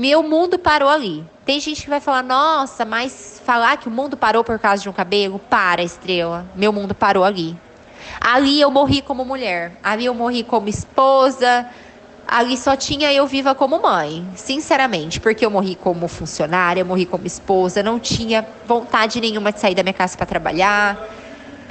Meu mundo parou ali. Tem gente que vai falar, nossa, mas falar que o mundo parou por causa de um cabelo? Para, estrela. Meu mundo parou ali. Ali eu morri como mulher. Ali eu morri como esposa. Ali só tinha eu viva como mãe, sinceramente, porque eu morri como funcionária, morri como esposa, não tinha vontade nenhuma de sair da minha casa para trabalhar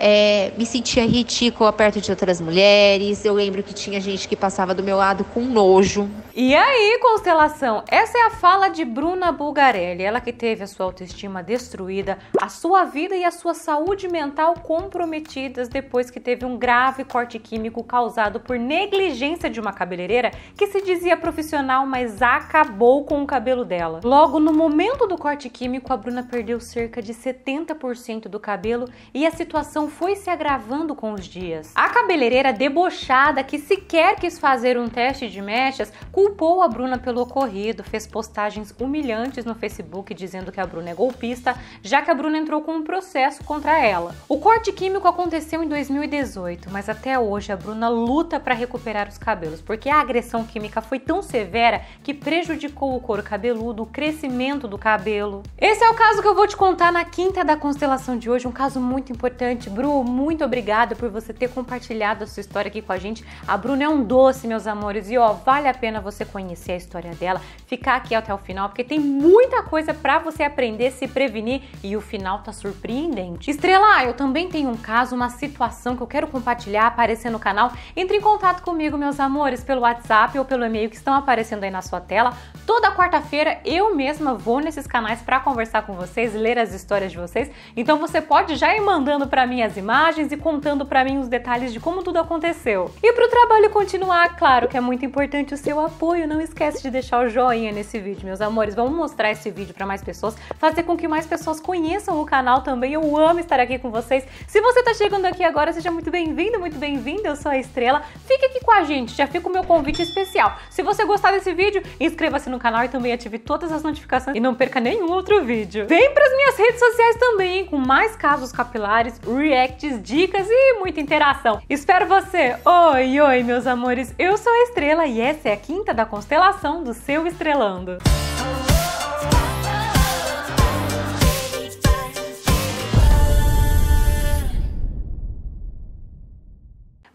é, me sentia ridícula perto de outras mulheres. Eu lembro que tinha gente que passava do meu lado com nojo. E aí, constelação? Essa é a fala de Bruna Bulgarelli, ela que teve a sua autoestima destruída, a sua vida e a sua saúde mental comprometidas depois que teve um grave corte químico causado por negligência de uma cabeleireira que se dizia profissional, mas acabou com o cabelo dela. Logo no momento do corte químico, a Bruna perdeu cerca de 70% do cabelo e a situação foi se agravando com os dias. A cabeleireira debochada que sequer quis fazer um teste de mechas culpou a Bruna pelo ocorrido, fez postagens humilhantes no Facebook dizendo que a Bruna é golpista, já que a Bruna entrou com um processo contra ela. O corte químico aconteceu em 2018, mas até hoje a Bruna luta para recuperar os cabelos, porque a agressão química foi tão severa que prejudicou o couro cabeludo, o crescimento do cabelo. Esse é o caso que eu vou te contar na quinta da constelação de hoje, um caso muito importante. Bru, muito obrigada por você ter compartilhado a sua história aqui com a gente. A Bruna é um doce, meus amores, e ó, vale a pena você conhecer a história dela, ficar aqui até o final, porque tem muita coisa para você aprender, se prevenir e o final tá surpreendente. Estrela, eu também tenho um caso, uma situação que eu quero compartilhar, aparecer no canal. Entre em contato comigo, meus amores, pelo WhatsApp ou pelo e-mail que estão aparecendo aí na sua tela. Toda quarta-feira eu mesma vou nesses canais para conversar com vocês, ler as histórias de vocês. Então você pode já ir mandando para mim as imagens e contando para mim os detalhes de como tudo aconteceu. E para o trabalho continuar, claro que é muito importante o seu apoio, não esquece de deixar o joinha nesse vídeo, meus amores. Vamos mostrar esse vídeo para mais pessoas, fazer com que mais pessoas conheçam o canal também. Eu amo estar aqui com vocês. Se você está chegando aqui agora, seja muito bem-vindo, muito bem-vinda. Eu sou a Estrela. Fique aqui com a gente, já fica o meu convite especial. Se você gostar desse vídeo, inscreva-se no canal e também ative todas as notificações e não perca nenhum outro vídeo. Vem para as minhas redes sociais também, hein, com mais casos capilares, reacts, dicas e muita interação. Espero você! Oi, oi, meus amores! Eu sou a Estrela e essa é a quinta da constelação do seu Estrelando.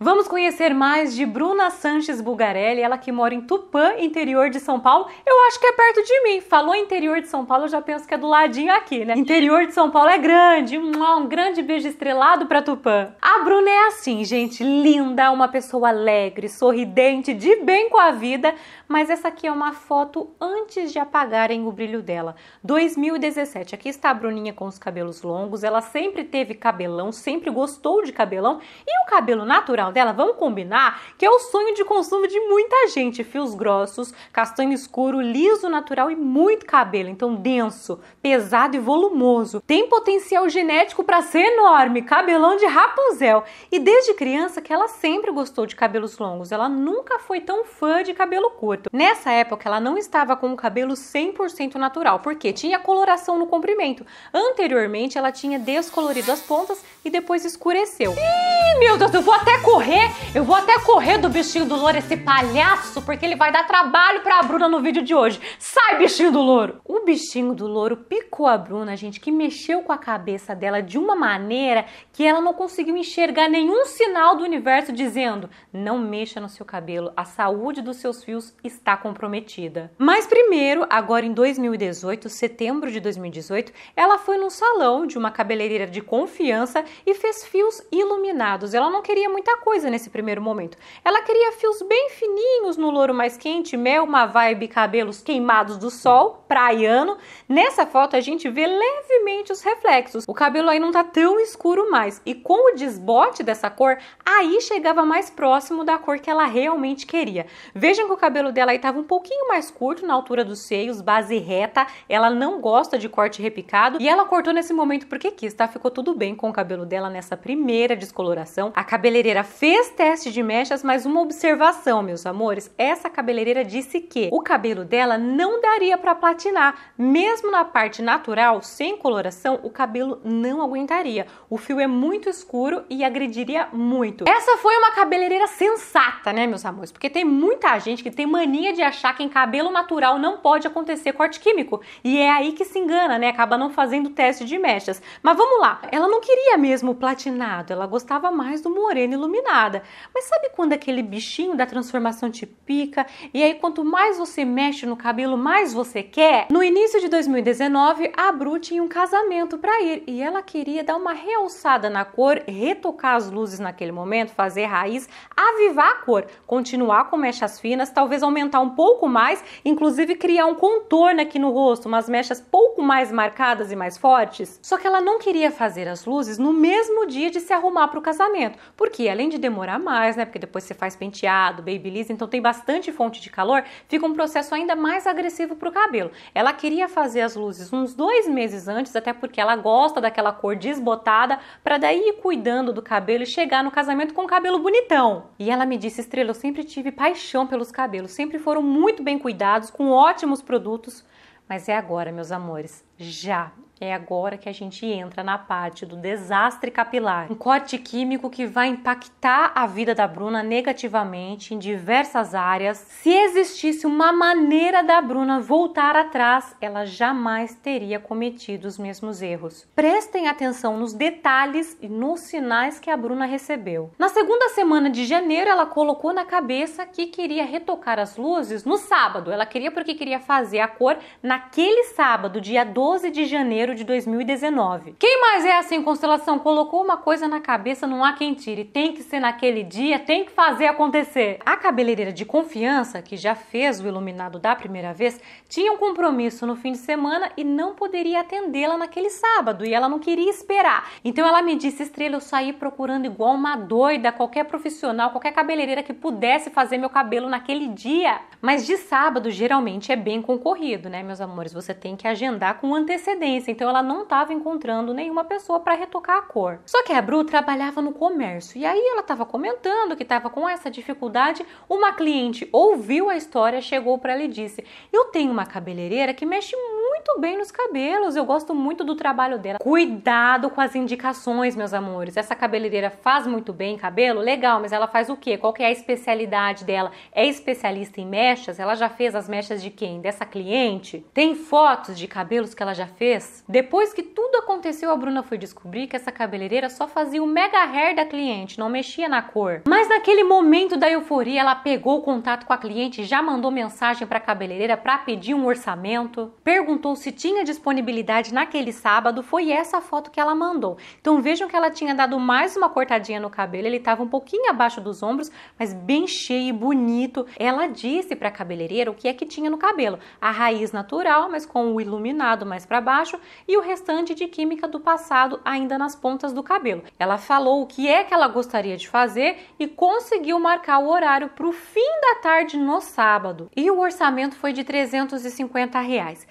Vamos conhecer mais de Bruna Sanches Bugarelli, ela que mora em Tupã, interior de São Paulo. Eu acho que é perto de mim. Falou interior de São Paulo, eu já penso que é do ladinho aqui, né? Interior de São Paulo é grande. Um grande beijo estrelado para Tupã. A Bruna é assim, gente, linda, uma pessoa alegre, sorridente, de bem com a vida, mas essa aqui é uma foto antes de apagarem o brilho dela. 2017. Aqui está a Bruninha com os cabelos longos. Ela sempre teve cabelão, sempre gostou de cabelão, e o cabelo natural dela, vamos combinar que é o sonho de consumo de muita gente. Fios grossos, castanho escuro, liso, natural e muito cabelo. Então, denso, pesado e volumoso. Tem potencial genético para ser enorme, cabelão de Rapunzel. E desde criança que ela sempre gostou de cabelos longos. Ela nunca foi tão fã de cabelo curto. Nessa época, ela não estava com o cabelo 100% natural, porque tinha coloração no comprimento. Anteriormente, ela tinha descolorido as pontas e depois escureceu. Ih, meu Deus, eu vou até correr! correr, eu vou até correr do bichinho do louro, esse palhaço, porque ele vai dar trabalho pra Bruna no vídeo de hoje. Sai, bichinho do louro! O bichinho do louro picou a Bruna, gente, que mexeu com a cabeça dela de uma maneira que ela não conseguiu enxergar nenhum sinal do universo dizendo: não mexa no seu cabelo, a saúde dos seus fios está comprometida. Mas primeiro, agora em 2018, setembro de 2018, ela foi num salão de uma cabeleireira de confiança e fez fios iluminados. Ela não queria muita coisa nesse primeiro momento. Ela queria fios bem fininhos no louro mais quente, mel, uma vibe cabelos queimados do sol, praiano. Nessa foto a gente vê levemente os reflexos. O cabelo aí não tá tão escuro mais. E com o desbote dessa cor, aí chegava mais próximo da cor que ela realmente queria. Vejam que o cabelo dela aí tava um pouquinho mais curto na altura dos seios, base reta. Ela não gosta de corte repicado e ela cortou nesse momento porque quis, tá? Ficou tudo bem com o cabelo dela nessa primeira descoloração. A cabeleireira fez teste de mechas, mas uma observação, meus amores, essa cabeleireira disse que o cabelo dela não daria para platinar, mesmo na parte natural, sem coloração, o cabelo não aguentaria. O fio é muito escuro e agrediria muito. Essa foi uma cabeleireira sensata, né, meus amores? Porque tem muita gente que tem mania de achar que em cabelo natural não pode acontecer corte químico, e é aí que se engana, né? Acaba não fazendo teste de mechas. Mas vamos lá, ela não queria mesmo platinado, ela gostava mais do moreno iluminado nada. Mas sabe quando aquele bichinho da transformação te pica e aí quanto mais você mexe no cabelo, mais você quer? No início de 2019, a Bru tinha um casamento para ir e ela queria dar uma realçada na cor, retocar as luzes naquele momento, fazer raiz, avivar a cor, continuar com mechas finas, talvez aumentar um pouco mais, inclusive criar um contorno aqui no rosto, umas mechas pouco mais marcadas e mais fortes. Só que ela não queria fazer as luzes no mesmo dia de se arrumar para o casamento, porque além demorar mais, né? Porque depois você faz penteado, babyliss, então tem bastante fonte de calor, fica um processo ainda mais agressivo para o cabelo. Ela queria fazer as luzes uns dois meses antes, até porque ela gosta daquela cor desbotada, para daí ir cuidando do cabelo e chegar no casamento com o cabelo bonitão. E ela me disse, Estrela, eu sempre tive paixão pelos cabelos, sempre foram muito bem cuidados, com ótimos produtos, mas é agora, meus amores, já é agora que a gente entra na parte do desastre capilar. Um corte químico que vai impactar a vida da Bruna negativamente em diversas áreas. Se existisse uma maneira da Bruna voltar atrás, ela jamais teria cometido os mesmos erros. Prestem atenção nos detalhes e nos sinais que a Bruna recebeu. Na segunda semana de janeiro, ela colocou na cabeça que queria retocar as luzes no sábado. Ela queria porque queria fazer a cor naquele sábado, dia 12 de janeiro janeiro de 2019. Quem mais é assim, constelação? Colocou uma coisa na cabeça, não há quem tire. Tem que ser naquele dia, tem que fazer acontecer. A cabeleireira de confiança, que já fez o iluminado da primeira vez, tinha um compromisso no fim de semana e não poderia atendê-la naquele sábado e ela não queria esperar. Então ela me disse: Estrela, eu saí procurando igual uma doida qualquer profissional, qualquer cabeleireira que pudesse fazer meu cabelo naquele dia. Mas de sábado geralmente é bem concorrido, né, meus amores? Você tem que agendar com antecedência então ela não estava encontrando nenhuma pessoa para retocar a cor. Só que a Bru trabalhava no comércio e aí ela estava comentando que estava com essa dificuldade. Uma cliente ouviu a história, chegou para ela e disse: Eu tenho uma cabeleireira que mexe muito muito bem nos cabelos. Eu gosto muito do trabalho dela. Cuidado com as indicações, meus amores. Essa cabeleireira faz muito bem cabelo? Legal, mas ela faz o quê? Qual que é a especialidade dela? É especialista em mechas? Ela já fez as mechas de quem? Dessa cliente? Tem fotos de cabelos que ela já fez? Depois que tudo aconteceu, a Bruna foi descobrir que essa cabeleireira só fazia o mega hair da cliente, não mexia na cor. Mas naquele momento da euforia, ela pegou o contato com a cliente, já mandou mensagem para a cabeleireira para pedir um orçamento, perguntou perguntou se tinha disponibilidade naquele sábado, foi essa foto que ela mandou. Então vejam que ela tinha dado mais uma cortadinha no cabelo, ele estava um pouquinho abaixo dos ombros, mas bem cheio e bonito. Ela disse para a cabeleireira o que é que tinha no cabelo: a raiz natural, mas com o iluminado mais para baixo, e o restante de química do passado ainda nas pontas do cabelo. Ela falou o que é que ela gostaria de fazer e conseguiu marcar o horário para o fim da tarde no sábado. E o orçamento foi de 350 reais.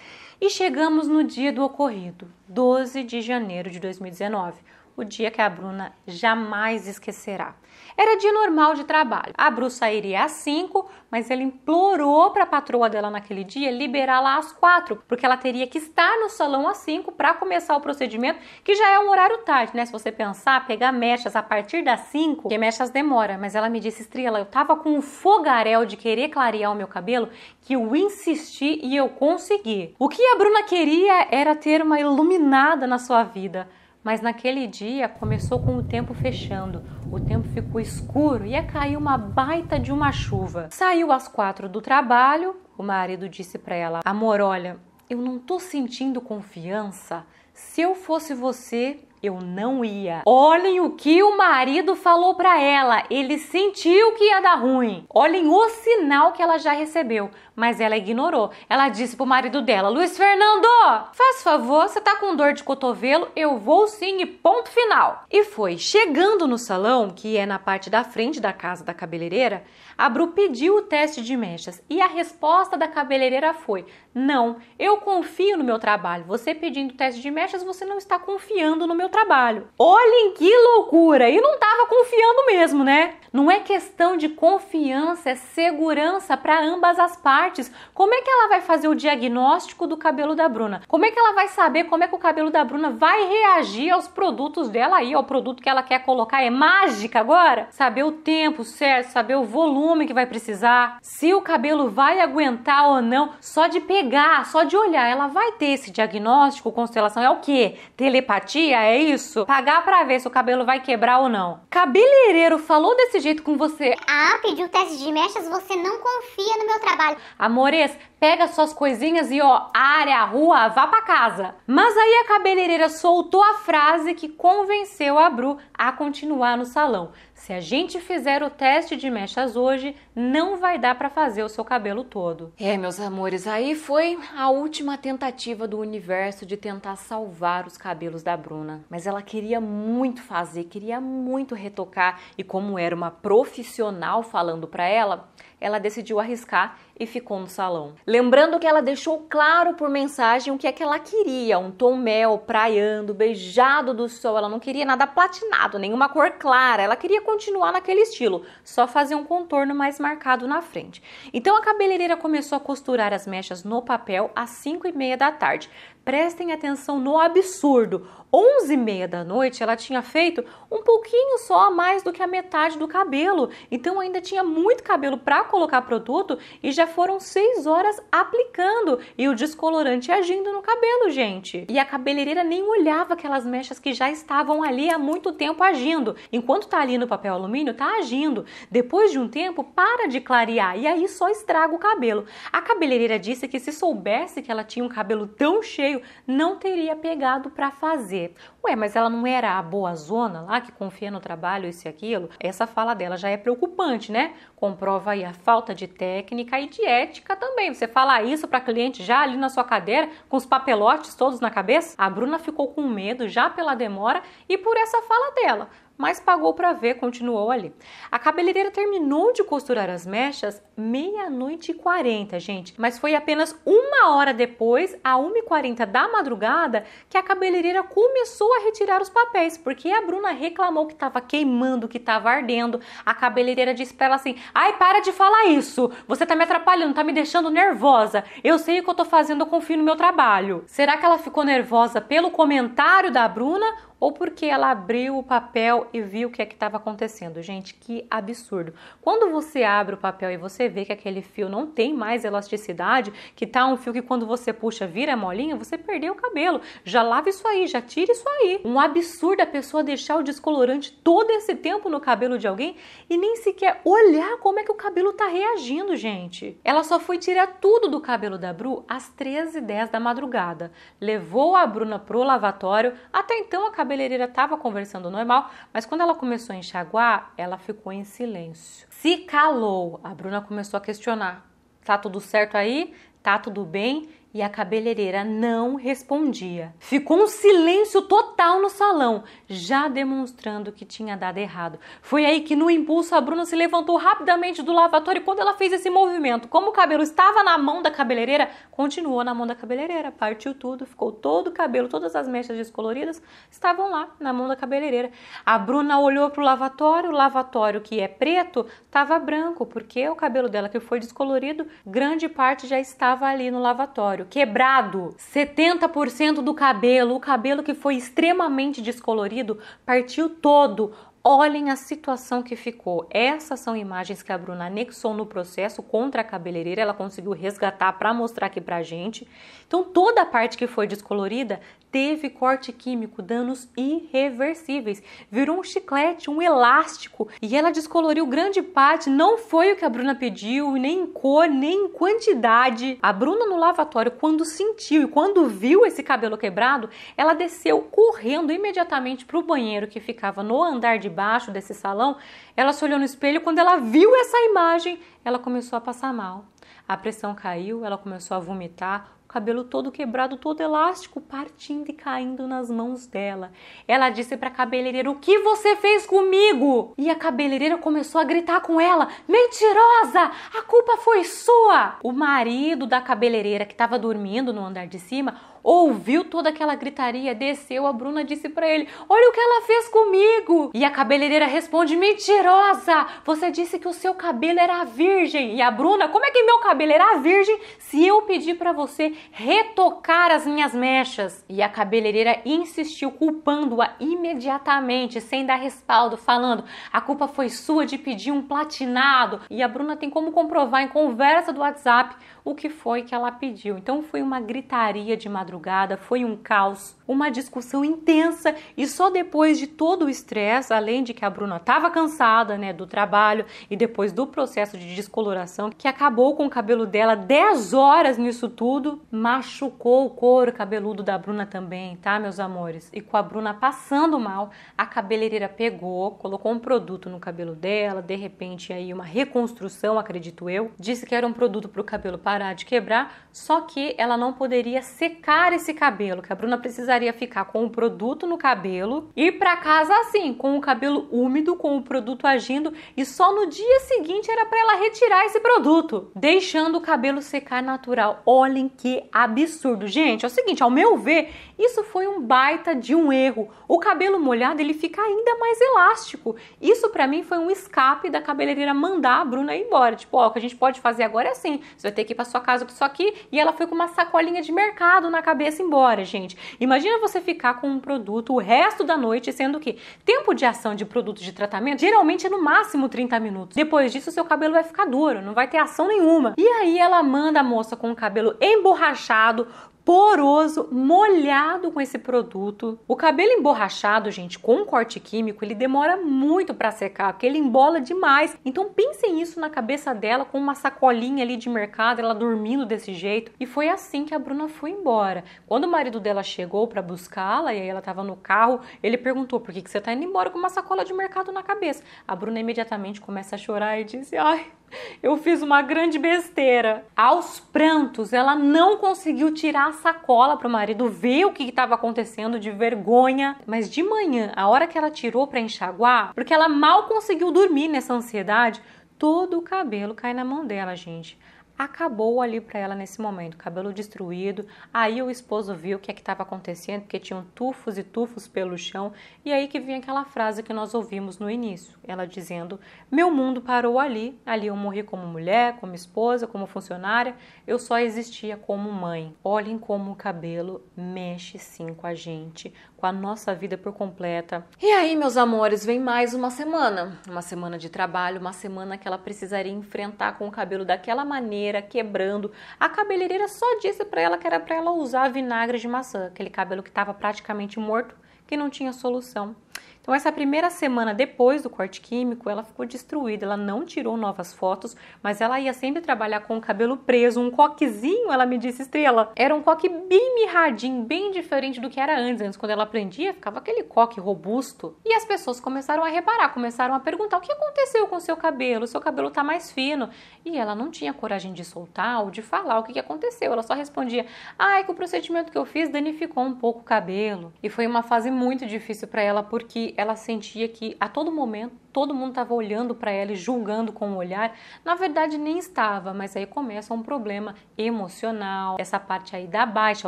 E chegamos no dia do ocorrido, 12 de janeiro de 2019, o dia que a Bruna jamais esquecerá. Era dia normal de trabalho. A Bru sairia às 5, mas ela implorou para a patroa dela naquele dia liberá-la às 4, porque ela teria que estar no salão às 5 para começar o procedimento, que já é um horário tarde, né? Se você pensar, pegar mechas a partir das 5, que mechas demora, mas ela me disse, Estrela, eu tava com um fogaréu de querer clarear o meu cabelo, que eu insisti e eu consegui. O que a Bruna queria era ter uma iluminada na sua vida. Mas naquele dia começou com o tempo fechando, o tempo ficou escuro e a é cair uma baita de uma chuva. Saiu às quatro do trabalho, o marido disse para ela: Amor, olha, eu não tô sentindo confiança. Se eu fosse você, eu não ia. Olhem o que o marido falou para ela. Ele sentiu que ia dar ruim. Olhem o sinal que ela já recebeu, mas ela ignorou. Ela disse pro marido dela: "Luiz Fernando, faz favor, você tá com dor de cotovelo? Eu vou sim e ponto final". E foi. Chegando no salão, que é na parte da frente da casa da cabeleireira, a Bru pediu o teste de mechas e a resposta da cabeleireira foi: "Não, eu confio no meu trabalho. Você pedindo o teste de mechas, você não está confiando no meu trabalho. Olhem que loucura! E não estava confiando mesmo, né? Não é questão de confiança, é segurança para ambas as partes. Como é que ela vai fazer o diagnóstico do cabelo da Bruna? Como é que ela vai saber como é que o cabelo da Bruna vai reagir aos produtos dela aí, ao produto que ela quer colocar? É mágica agora? Saber o tempo certo, saber o volume que vai precisar, se o cabelo vai aguentar ou não, só de pegar, só de olhar, ela vai ter esse diagnóstico, constelação é o que? Telepatia? É isso? Pagar para ver se o cabelo vai quebrar ou não. Cabeleireiro falou desse jeito com você. Ah, pediu teste de mechas, você não confia no meu trabalho. Amores, pega suas coisinhas e ó, área, rua, vá para casa. Mas aí a cabeleireira soltou a frase que convenceu a Bru a continuar no salão. Se a gente fizer o teste de mechas hoje, não vai dar para fazer o seu cabelo todo. É, meus amores, aí foi a última tentativa do universo de tentar salvar os cabelos da Bruna. Mas ela queria muito fazer, queria muito retocar e como era uma profissional falando para ela, ela decidiu arriscar e ficou no salão. Lembrando que ela deixou claro por mensagem o que é que ela queria: um tom mel, praiando, beijado do sol. Ela não queria nada platinado, nenhuma cor clara. Ela queria continuar naquele estilo, só fazer um contorno mais marcado na frente. Então a cabeleireira começou a costurar as mechas no papel às 5 e meia da tarde. Prestem atenção no absurdo. 11 e meia da noite ela tinha feito um pouquinho só a mais do que a metade do cabelo. Então ainda tinha muito cabelo para colocar produto e já foram 6 horas aplicando e o descolorante agindo no cabelo, gente. E a cabeleireira nem olhava aquelas mechas que já estavam ali há muito tempo agindo. Enquanto tá ali no papel alumínio, tá agindo. Depois de um tempo, para de clarear e aí só estraga o cabelo. A cabeleireira disse que se soubesse que ela tinha um cabelo tão cheio veio, não teria pegado para fazer. Ué, mas ela não era a boa zona lá, que confia no trabalho, isso e aquilo? Essa fala dela já é preocupante, né? Comprova aí a falta de técnica e de ética também. Você falar isso para cliente já ali na sua cadeira, com os papelotes todos na cabeça? A Bruna ficou com medo já pela demora e por essa fala dela mas pagou para ver, continuou ali. A cabeleireira terminou de costurar as mechas meia-noite e quarenta, gente, mas foi apenas uma hora depois, a 1h40 da madrugada, que a cabeleireira começou a retirar os papéis, porque a Bruna reclamou que estava queimando, que estava ardendo. A cabeleireira disse para ela assim: ai, para de falar isso, você tá me atrapalhando, tá me deixando nervosa. Eu sei o que eu tô fazendo, eu confio no meu trabalho. Será que ela ficou nervosa pelo comentário da Bruna ou porque ela abriu o papel e viu o que é que estava acontecendo. Gente, que absurdo. Quando você abre o papel e você vê que aquele fio não tem mais elasticidade, que tá um fio que quando você puxa vira molinha, você perdeu o cabelo. Já lava isso aí, já tira isso aí. Um absurdo a pessoa deixar o descolorante todo esse tempo no cabelo de alguém e nem sequer olhar como é que o cabelo tá reagindo, gente. Ela só foi tirar tudo do cabelo da Bru às 13h10 da madrugada. Levou a Bruna pro lavatório, até então a cabelo cabeleireira estava conversando normal, mas quando ela começou a enxaguar, ela ficou em silêncio. Se calou. A Bruna começou a questionar: tá tudo certo aí? Tá tudo bem? e a cabeleireira não respondia. Ficou um silêncio total no salão, já demonstrando que tinha dado errado. Foi aí que, no impulso, a Bruna se levantou rapidamente do lavatório e, quando ela fez esse movimento, como o cabelo estava na mão da cabeleireira, continuou na mão da cabeleireira, partiu tudo, ficou todo o cabelo, todas as mechas descoloridas estavam lá na mão da cabeleireira. A Bruna olhou para o lavatório, o lavatório que é preto estava branco, porque o cabelo dela que foi descolorido, grande parte já estava ali no lavatório quebrado, 70% do cabelo, o cabelo que foi extremamente descolorido, partiu todo. Olhem a situação que ficou. Essas são imagens que a Bruna anexou no processo contra a cabeleireira. Ela conseguiu resgatar para mostrar aqui pra gente. Então, toda a parte que foi descolorida teve corte químico, danos irreversíveis. Virou um chiclete, um elástico e ela descoloriu grande parte. Não foi o que a Bruna pediu, nem em cor, nem em quantidade. A Bruna no lavatório, quando sentiu e quando viu esse cabelo quebrado, ela desceu correndo imediatamente para o banheiro que ficava no andar de baixo desse salão. Ela se olhou no espelho quando ela viu essa imagem, ela começou a passar mal. A pressão caiu, ela começou a vomitar, cabelo todo quebrado, todo elástico, partindo e caindo nas mãos dela. Ela disse para a cabeleireira: "O que você fez comigo?" E a cabeleireira começou a gritar com ela: "Mentirosa! A culpa foi sua!" O marido da cabeleireira que estava dormindo no andar de cima ouviu toda aquela gritaria, desceu, a Bruna disse para ele: "Olha o que ela fez comigo!" E a cabeleireira responde: "Mentirosa! Você disse que o seu cabelo era virgem." E a Bruna: "Como é que meu cabelo era virgem se eu pedi para você retocar as minhas mechas. E a cabeleireira insistiu, culpando-a imediatamente, sem dar respaldo, falando: a culpa foi sua de pedir um platinado. E a Bruna tem como comprovar em conversa do WhatsApp o que foi que ela pediu. Então foi uma gritaria de madrugada, foi um caos, uma discussão intensa e só depois de todo o estresse, além de que a Bruna estava cansada, né, do trabalho e depois do processo de descoloração que acabou com o cabelo dela 10 horas nisso tudo, machucou o couro cabeludo da Bruna também, tá, meus amores? E com a Bruna passando mal, a cabeleireira pegou, colocou um produto no cabelo dela, de repente aí uma reconstrução, acredito eu. Disse que era um produto para o cabelo parar de quebrar, só que ela não poderia secar esse cabelo, que a Bruna precisaria ficar com o produto no cabelo, ir para casa assim, com o cabelo úmido, com o produto agindo, e só no dia seguinte era para ela retirar esse produto, deixando o cabelo secar natural. Olhem que absurdo, gente. É o seguinte, ao meu ver, isso foi um baita de um erro. O cabelo molhado, ele fica ainda mais elástico. Isso para mim foi um escape da cabeleireira mandar a Bruna ir embora. Tipo, ó, o que a gente pode fazer agora é assim, você vai ter que ir sua casa com isso aqui, e ela foi com uma sacolinha de mercado na cabeça embora, gente. Imagina você ficar com um produto o resto da noite, sendo que tempo de ação de produto de tratamento geralmente é no máximo 30 minutos. Depois disso, seu cabelo vai ficar duro, não vai ter ação nenhuma. E aí ela manda a moça com o cabelo emborrachado, poroso, molhado com esse produto. O cabelo emborrachado, gente, com um corte químico, ele demora muito para secar, porque ele embola demais. Então pensem isso na cabeça dela com uma sacolinha ali de mercado, ela dormindo desse jeito. E foi assim que a Bruna foi embora. Quando o marido dela chegou para buscá-la e aí ela estava no carro, ele perguntou: "Por que que você está indo embora com uma sacola de mercado na cabeça?" A Bruna imediatamente começa a chorar e disse "Ai, eu fiz uma grande besteira. Aos prantos, ela não conseguiu tirar a sacola para o marido ver o que estava acontecendo de vergonha. Mas de manhã, a hora que ela tirou para enxaguar, porque ela mal conseguiu dormir nessa ansiedade, todo o cabelo cai na mão dela, gente acabou ali para ela nesse momento, cabelo destruído. Aí o esposo viu o que é estava acontecendo, porque tinham tufos e tufos pelo chão, e aí que vem aquela frase que nós ouvimos no início, ela dizendo: "Meu mundo parou ali, ali eu morri como mulher, como esposa, como funcionária, eu só existia como mãe". Olhem como o cabelo mexe sim com a gente, com a nossa vida por completa. E aí, meus amores, vem mais uma semana, uma semana de trabalho, uma semana que ela precisaria enfrentar com o cabelo daquela maneira quebrando. A cabeleireira só disse para ela que era para ela usar vinagre de maçã, aquele cabelo que estava praticamente morto, que não tinha solução. Então, essa primeira semana depois do corte químico, ela ficou destruída, ela não tirou novas fotos, mas ela ia sempre trabalhar com o cabelo preso, um coquezinho, ela me disse, estrela. Era um coque bem mirradinho, bem diferente do que era antes. Antes, quando ela prendia, ficava aquele coque robusto. E as pessoas começaram a reparar, começaram a perguntar: o que aconteceu com o seu cabelo? O seu cabelo tá mais fino. E ela não tinha coragem de soltar ou de falar o que, que aconteceu. Ela só respondia: ah, é que o procedimento que eu fiz danificou um pouco o cabelo. E foi uma fase muito difícil para ela, porque que ela sentia que a todo momento todo mundo estava olhando para ela e julgando com o olhar. Na verdade, nem estava, mas aí começa um problema emocional, essa parte aí da baixa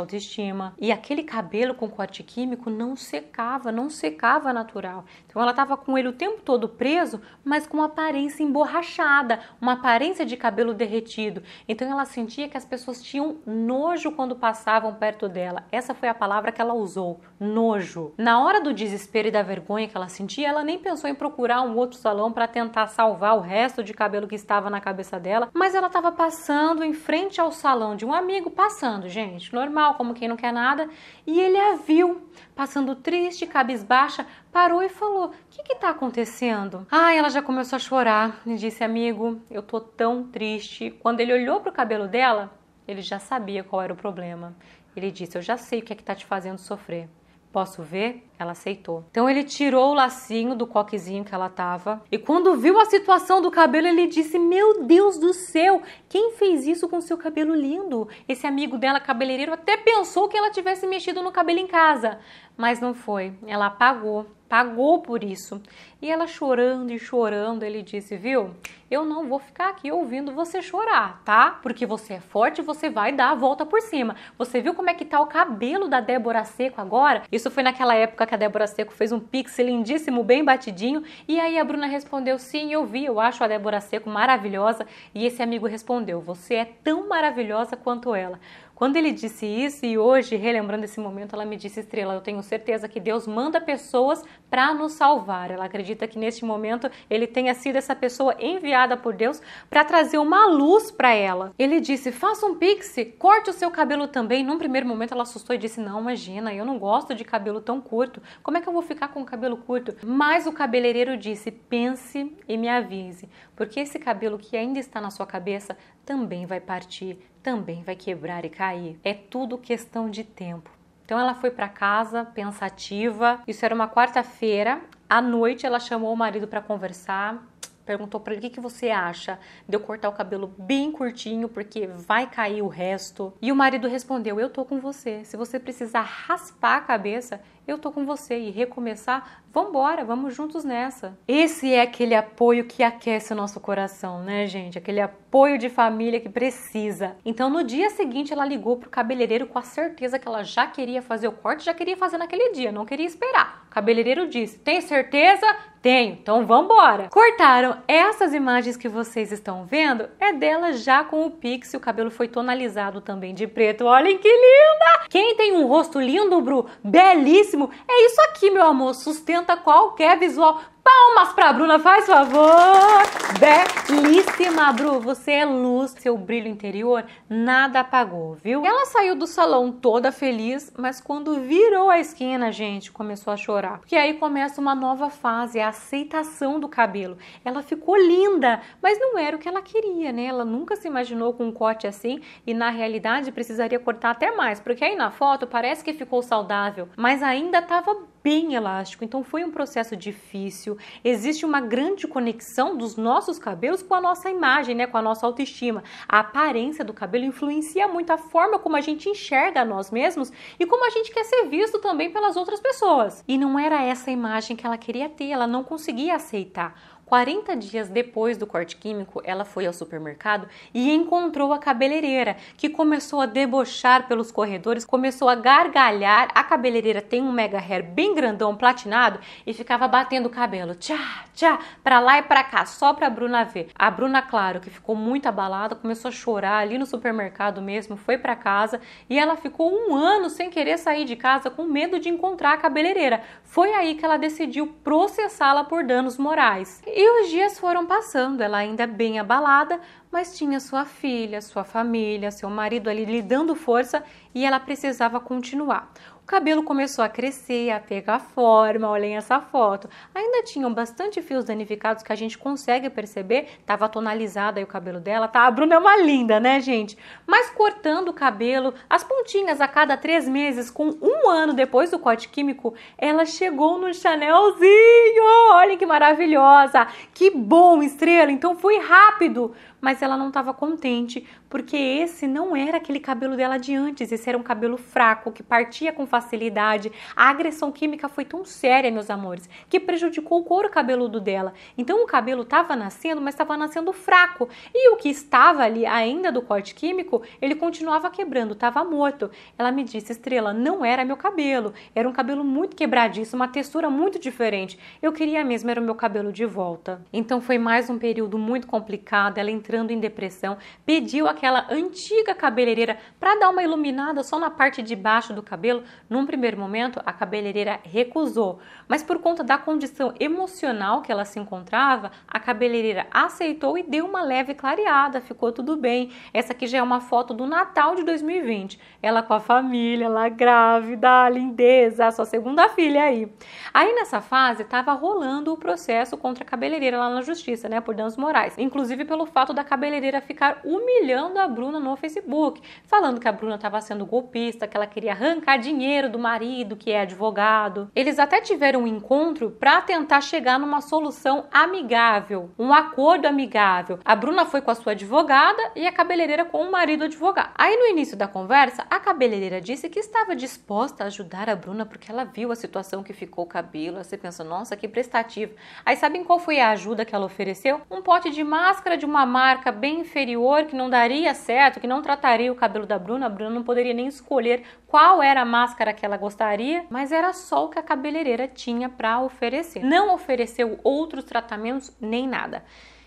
autoestima. E aquele cabelo com corte químico não secava, não secava natural. Então ela estava com ele o tempo todo preso, mas com uma aparência emborrachada, uma aparência de cabelo derretido. Então ela sentia que as pessoas tinham nojo quando passavam perto dela. Essa foi a palavra que ela usou: nojo. Na hora do desespero e da vergonha, vergonha que ela sentia, ela nem pensou em procurar um outro salão para tentar salvar o resto de cabelo que estava na cabeça dela, mas ela estava passando em frente ao salão de um amigo, passando, gente, normal, como quem não quer nada, e ele a viu, passando triste, cabisbaixa, parou e falou: O que está acontecendo? Ah, ela já começou a chorar e disse: Amigo, eu tô tão triste. Quando ele olhou para o cabelo dela, ele já sabia qual era o problema. Ele disse: Eu já sei o que é que está te fazendo sofrer. Posso ver? Ela aceitou. Então ele tirou o lacinho do coquezinho que ela tava e quando viu a situação do cabelo, ele disse: "Meu Deus do céu, quem fez isso com seu cabelo lindo?" Esse amigo dela, cabeleireiro, até pensou que ela tivesse mexido no cabelo em casa, mas não foi. Ela apagou pagou por isso. E ela chorando e chorando, ele disse: Viu, eu não vou ficar aqui ouvindo você chorar, tá? Porque você é forte, você vai dar a volta por cima. Você viu como é que tá o cabelo da Débora Seco agora? Isso foi naquela época que a Débora Seco fez um pix lindíssimo, bem batidinho. E aí a Bruna respondeu: Sim, eu vi, eu acho a Débora Seco maravilhosa. E esse amigo respondeu: Você é tão maravilhosa quanto ela. Quando ele disse isso, e hoje, relembrando esse momento, ela me disse: Estrela, eu tenho certeza que Deus manda pessoas para nos salvar. Ela acredita que neste momento ele tenha sido essa pessoa enviada por Deus para trazer uma luz para ela. Ele disse: Faça um pixie, corte o seu cabelo também. Num primeiro momento ela assustou e disse: Não, imagina, eu não gosto de cabelo tão curto. Como é que eu vou ficar com o cabelo curto? Mas o cabeleireiro disse: Pense e me avise, porque esse cabelo que ainda está na sua cabeça também vai partir, também vai quebrar e cair. É tudo questão de tempo. Então ela foi para casa pensativa. Isso era uma quarta-feira. À noite ela chamou o marido para conversar perguntou para ele o que, que você acha de eu cortar o cabelo bem curtinho porque vai cair o resto. E o marido respondeu: Eu tô com você. Se você precisar raspar a cabeça, eu tô com você e recomeçar, vambora, vamos juntos nessa. Esse é aquele apoio que aquece o nosso coração, né, gente? Aquele apoio de família que precisa. Então, no dia seguinte, ela ligou pro cabeleireiro com a certeza que ela já queria fazer o corte, já queria fazer naquele dia, não queria esperar. O cabeleireiro disse: Tem certeza? tenho, então vamos embora. Cortaram essas imagens que vocês estão vendo, é dela já com o Pix, o cabelo foi tonalizado também de preto. Olhem que linda! Quem tem um rosto lindo, Bru, belíssimo, é isso aqui, meu amor, sustenta qualquer visual. Palmas pra Bruna, faz favor! Belíssima, Bru! Você é luz, seu brilho interior nada apagou, viu? Ela saiu do salão toda feliz, mas quando virou a esquina, gente, começou a chorar. Porque aí começa uma nova fase, é a aceitação do cabelo. Ela ficou linda, mas não era o que ela queria, né? Ela nunca se imaginou com um corte assim e na realidade precisaria cortar até mais, porque aí na foto parece que ficou saudável, mas ainda estava bem elástico, então foi um processo difícil. Existe uma grande conexão dos nossos cabelos com a nossa imagem, né, com a nossa autoestima. A aparência do cabelo influencia muito a forma como a gente enxerga a nós mesmos e como a gente quer ser visto também pelas outras pessoas. E não era essa imagem que ela queria ter, ela não conseguia aceitar. 40 dias depois do corte químico, ela foi ao supermercado e encontrou a cabeleireira, que começou a debochar pelos corredores, começou a gargalhar. A cabeleireira tem um mega hair bem grandão, platinado, e ficava batendo o cabelo, tchá, tchá, pra lá e pra cá, só pra Bruna ver. A Bruna, claro, que ficou muito abalada, começou a chorar ali no supermercado mesmo, foi pra casa e ela ficou um ano sem querer sair de casa com medo de encontrar a cabeleireira. Foi aí que ela decidiu processá-la por danos morais. E os dias foram passando, ela ainda é bem abalada, mas tinha sua filha, sua família, seu marido ali lhe dando força e ela precisava continuar. O cabelo começou a crescer, a pegar forma, olhem essa foto. Ainda tinham bastante fios danificados que a gente consegue perceber, tava tonalizado aí o cabelo dela, tá? A Bruna é uma linda, né, gente? Mas cortando o cabelo, as pontinhas a cada três meses, com um ano depois do corte químico, ela chegou no Chanelzinho! Olhem que maravilhosa! Que bom, estrela! Então foi rápido, mas ela não estava contente, porque esse não era aquele cabelo dela de antes, esse era um cabelo fraco, que partia com facilidade. A agressão química foi tão séria, meus amores, que prejudicou o couro cabeludo dela. Então o cabelo estava nascendo, mas estava nascendo fraco, e o que estava ali ainda do corte químico, ele continuava quebrando, estava morto. Ela me disse: Estrela, não era meu cabelo, era um cabelo muito quebradiço, uma textura muito diferente. Eu queria mesmo era o meu cabelo de volta. Então foi mais um período muito complicado, ela entrando entrando em depressão, pediu aquela antiga cabeleireira para dar uma iluminada só na parte de baixo do cabelo. Num primeiro momento, a cabeleireira recusou, mas por conta da condição emocional que ela se encontrava, a cabeleireira aceitou e deu uma leve clareada, ficou tudo bem. Essa aqui já é uma foto do Natal de 2020. Ela com a família, ela grávida, lindeza, a sua segunda filha aí. Aí nessa fase estava rolando o processo contra a cabeleireira lá na justiça, né, por danos morais, inclusive pelo fato da cabeleireira ficar humilhando a Bruna no Facebook, falando que a Bruna estava sendo golpista, que ela queria arrancar dinheiro do marido, que é advogado. Eles até tiveram um encontro para tentar chegar numa solução amigável, um acordo amigável. A Bruna foi com a sua advogada e a cabeleireira com o marido advogado. Aí no início da conversa, a cabeleireira disse que estava disposta a ajudar a Bruna porque ela viu a situação que ficou o cabelo. você pensa, nossa, que prestativo. Aí sabem qual foi a ajuda que ela ofereceu? Um pote de máscara de uma marca marca bem inferior que não daria certo, que não trataria o cabelo da Bruna. A Bruna não poderia nem escolher qual era a máscara que ela gostaria, mas era só o que a cabeleireira tinha para oferecer. Não ofereceu outros tratamentos nem nada.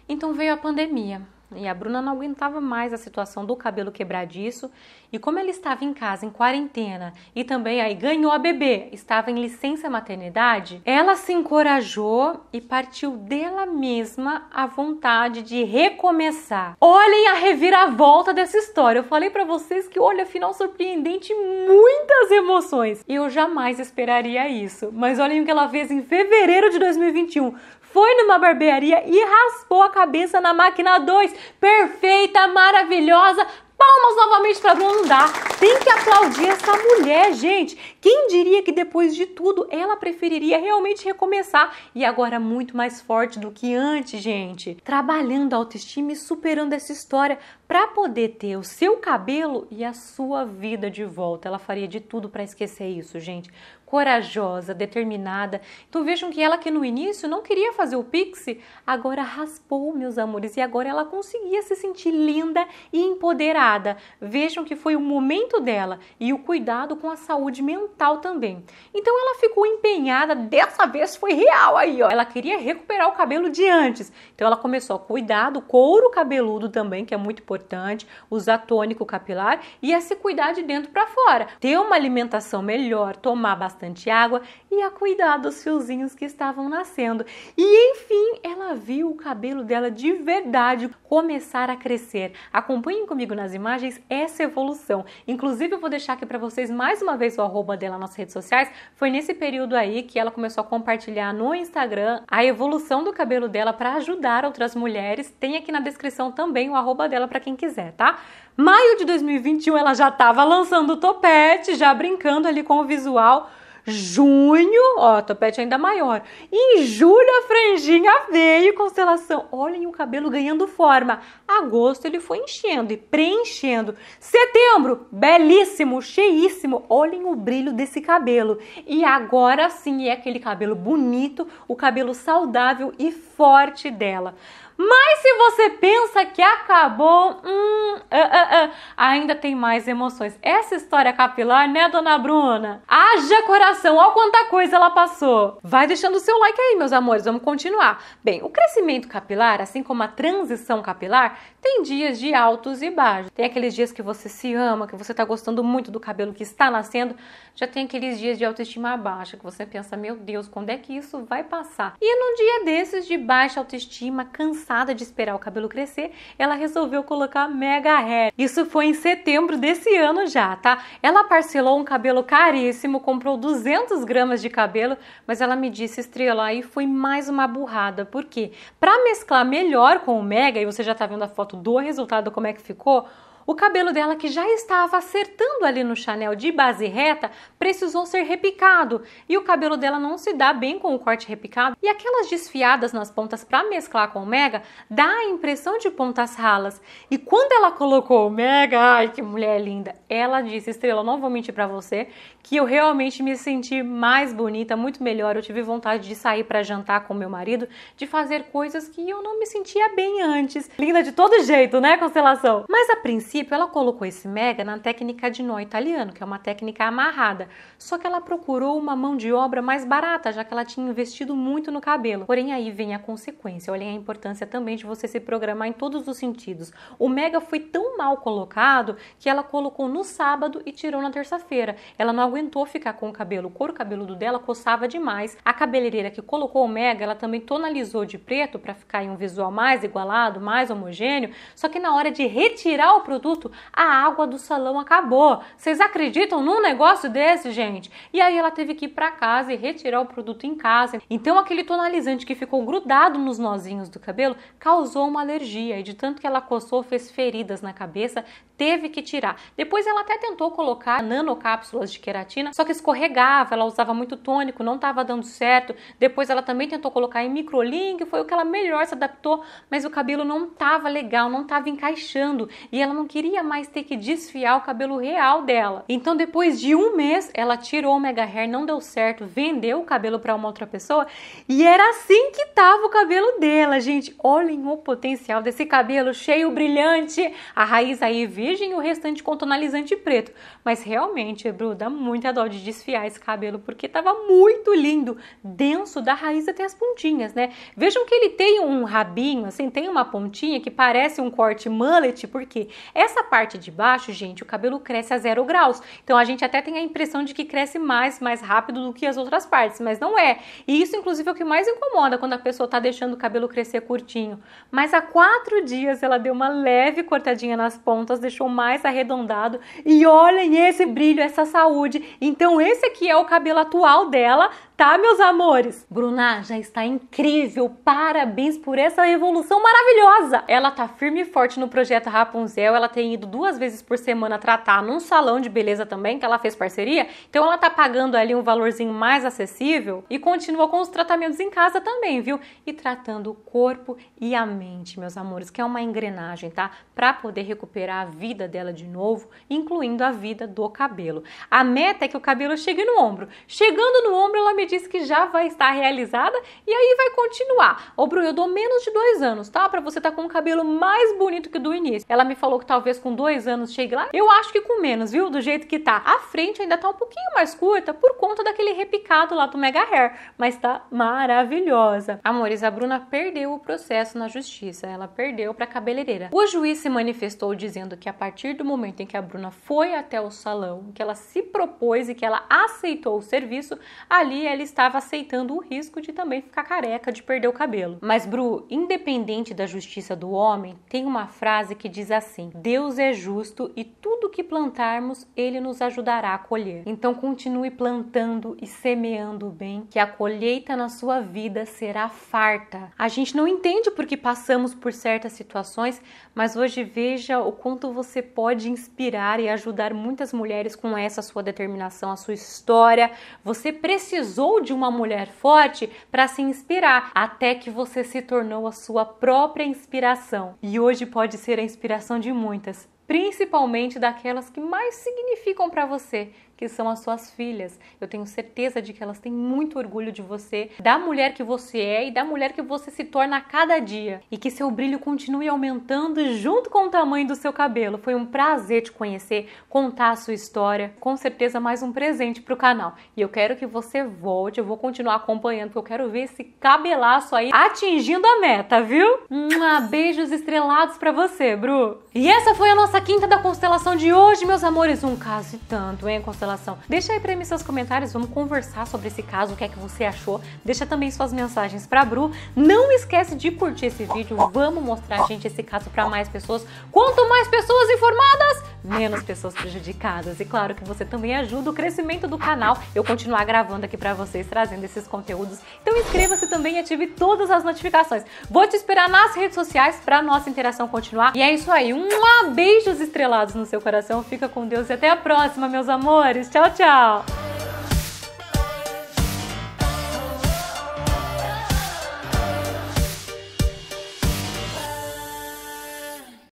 Então veio a pandemia. E a Bruna não aguentava mais a situação do cabelo quebradiço. E como ela estava em casa, em quarentena, e também aí ganhou a bebê, estava em licença maternidade, ela se encorajou e partiu dela mesma a vontade de recomeçar. Olhem a reviravolta dessa história. Eu falei para vocês que, olha, final surpreendente, muitas emoções. Eu jamais esperaria isso. Mas olhem o que ela fez em fevereiro de 2021 foi numa barbearia e raspou a cabeça na máquina 2. Perfeita, maravilhosa, Palmas novamente para Bruno, não Tem que aplaudir essa mulher, gente. Quem diria que depois de tudo ela preferiria realmente recomeçar e agora muito mais forte do que antes, gente. Trabalhando a autoestima e superando essa história para poder ter o seu cabelo e a sua vida de volta. Ela faria de tudo para esquecer isso, gente corajosa, determinada. Então vejam que ela que no início não queria fazer o pixie, agora raspou, meus amores, e agora ela conseguia se sentir linda e empoderada. Vejam que foi o momento dela e o cuidado com a saúde mental também. Então ela ficou empenhada, dessa vez foi real aí, ó. Ela queria recuperar o cabelo de antes. Então ela começou a cuidar do couro cabeludo também, que é muito importante, usar tônico capilar e a se cuidar de dentro para fora. Ter uma alimentação melhor, tomar bastante bastante água e a cuidar dos fiozinhos que estavam nascendo. E enfim, ela viu o cabelo dela de verdade começar a crescer. Acompanhem comigo nas imagens essa evolução. Inclusive, eu vou deixar aqui para vocês mais uma vez o arroba dela nas redes sociais. Foi nesse período aí que ela começou a compartilhar no Instagram a evolução do cabelo dela para ajudar outras mulheres. Tem aqui na descrição também o arroba dela para quem quiser, tá? Maio de 2021 ela já estava lançando o topete, já brincando ali com o visual Junho, ó, topete ainda maior. Em julho a franjinha veio, constelação. Olhem o cabelo ganhando forma. Agosto ele foi enchendo e preenchendo. Setembro, belíssimo, cheíssimo. Olhem o brilho desse cabelo. E agora sim é aquele cabelo bonito, o cabelo saudável e forte dela. Mas se você pensa que acabou, hum, uh, uh, uh, ainda tem mais emoções. Essa história capilar, né, dona Bruna? Haja coração, olha quanta coisa ela passou. Vai deixando o seu like aí, meus amores, vamos continuar. Bem, o crescimento capilar, assim como a transição capilar, tem dias de altos e baixos. Tem aqueles dias que você se ama, que você tá gostando muito do cabelo que está nascendo, já tem aqueles dias de autoestima baixa, que você pensa, meu Deus, quando é que isso vai passar? E num dia desses de baixa autoestima, cansado, cansada de esperar o cabelo crescer, ela resolveu colocar mega hair. Isso foi em setembro desse ano já, tá? Ela parcelou um cabelo caríssimo, comprou 200 gramas de cabelo, mas ela me disse, Estrela, aí foi mais uma burrada. Por quê? Para mesclar melhor com o mega, e você já tá vendo a foto do resultado como é que ficou, o cabelo dela, que já estava acertando ali no Chanel de base reta, precisou ser repicado e o cabelo dela não se dá bem com o corte repicado. E aquelas desfiadas nas pontas para mesclar com o Mega dá a impressão de pontas ralas. E quando ela colocou o Mega, ai que mulher linda, ela disse: Estrela, não vou mentir para você que eu realmente me senti mais bonita, muito melhor. Eu tive vontade de sair para jantar com meu marido, de fazer coisas que eu não me sentia bem antes. Linda de todo jeito, né, constelação? Mas a princípio, princípio, ela colocou esse mega na técnica de nó italiano, que é uma técnica amarrada. Só que ela procurou uma mão de obra mais barata, já que ela tinha investido muito no cabelo. Porém, aí vem a consequência. Olhem a importância também de você se programar em todos os sentidos. O mega foi tão mal colocado que ela colocou no sábado e tirou na terça-feira. Ela não aguentou ficar com o cabelo. O couro cabeludo dela coçava demais. A cabeleireira que colocou o mega, ela também tonalizou de preto para ficar em um visual mais igualado, mais homogêneo. Só que na hora de retirar o produto, produto, a água do salão acabou. Vocês acreditam num negócio desse, gente? E aí ela teve que ir para casa e retirar o produto em casa. Então aquele tonalizante que ficou grudado nos nozinhos do cabelo causou uma alergia e de tanto que ela coçou fez feridas na cabeça, teve que tirar. Depois ela até tentou colocar nanocápsulas de queratina, só que escorregava, ela usava muito tônico, não estava dando certo. Depois ela também tentou colocar em microlink, foi o que ela melhor se adaptou, mas o cabelo não estava legal, não estava encaixando e ela não queria mais ter que desfiar o cabelo real dela. Então depois de um mês ela tirou o mega hair, não deu certo, vendeu o cabelo para uma outra pessoa e era assim que tava o cabelo dela, gente. Olhem o potencial desse cabelo cheio, brilhante. A raiz aí viu origem e o restante com tonalizante preto. Mas realmente, Bru, dá muita dó de desfiar esse cabelo, porque tava muito lindo, denso, da raiz até as pontinhas, né? Vejam que ele tem um rabinho, assim, tem uma pontinha que parece um corte mullet, porque essa parte de baixo, gente, o cabelo cresce a zero graus. Então a gente até tem a impressão de que cresce mais, mais rápido do que as outras partes, mas não é. E isso, inclusive, é o que mais incomoda quando a pessoa está deixando o cabelo crescer curtinho. Mas há quatro dias ela deu uma leve cortadinha nas pontas, deixou deixou mais arredondado. E olhem esse brilho, essa saúde. Então esse aqui é o cabelo atual dela, tá, meus amores? Bruna já está incrível. Parabéns por essa evolução maravilhosa. Ela tá firme e forte no projeto Rapunzel. Ela tem ido duas vezes por semana tratar num salão de beleza também, que ela fez parceria. Então ela tá pagando ali um valorzinho mais acessível e continua com os tratamentos em casa também, viu? E tratando o corpo e a mente, meus amores, que é uma engrenagem, tá? Para poder recuperar a vida dela de novo, incluindo a vida do cabelo. A meta é que o cabelo chegue no ombro. Chegando no ombro, ela me disse que já vai estar realizada e aí vai continuar. Ô, Bru, eu dou menos de dois anos, tá? Pra você tá com o cabelo mais bonito que do início. Ela me falou que talvez com dois anos chegue lá. Eu acho que com menos, viu? Do jeito que tá. A frente ainda tá um pouquinho mais curta por conta daquele repicado lá do Mega Hair, mas tá maravilhosa. Amores, a Bruna perdeu o processo na justiça. Ela perdeu pra cabeleireira. O juiz se manifestou dizendo que a partir do momento em que a Bruna foi até o salão, que ela se propôs e que ela aceitou o serviço, ali ela ele estava aceitando o risco de também ficar careca, de perder o cabelo. Mas, Bru, independente da justiça do homem, tem uma frase que diz assim: Deus é justo e tudo que plantarmos, ele nos ajudará a colher. Então, continue plantando e semeando bem, que a colheita na sua vida será farta. A gente não entende porque passamos por certas situações, mas hoje veja o quanto você pode inspirar e ajudar muitas mulheres com essa sua determinação, a sua história. Você precisou ou de uma mulher forte para se inspirar, até que você se tornou a sua própria inspiração. E hoje pode ser a inspiração de muitas principalmente daquelas que mais significam para você, que são as suas filhas. Eu tenho certeza de que elas têm muito orgulho de você, da mulher que você é e da mulher que você se torna a cada dia. E que seu brilho continue aumentando junto com o tamanho do seu cabelo. Foi um prazer te conhecer, contar a sua história. Com certeza, mais um presente para o canal. E eu quero que você volte, eu vou continuar acompanhando, porque eu quero ver esse cabelaço aí atingindo a meta, viu? Um beijos estrelados para você, Bru. E essa foi a nossa nossa quinta da constelação de hoje, meus amores. Um caso e tanto, hein, constelação? Deixa aí pra mim seus comentários, vamos conversar sobre esse caso, o que é que você achou. Deixa também suas mensagens pra Bru. Não esquece de curtir esse vídeo, vamos mostrar, gente, esse caso pra mais pessoas. Quanto mais pessoas informadas, menos pessoas prejudicadas. E claro que você também ajuda o crescimento do canal, eu continuar gravando aqui pra vocês, trazendo esses conteúdos. Então inscreva-se também e ative todas as notificações. Vou te esperar nas redes sociais pra nossa interação continuar. E é isso aí, um beijo! Beijos estrelados no seu coração, fica com Deus e até a próxima, meus amores. Tchau, tchau!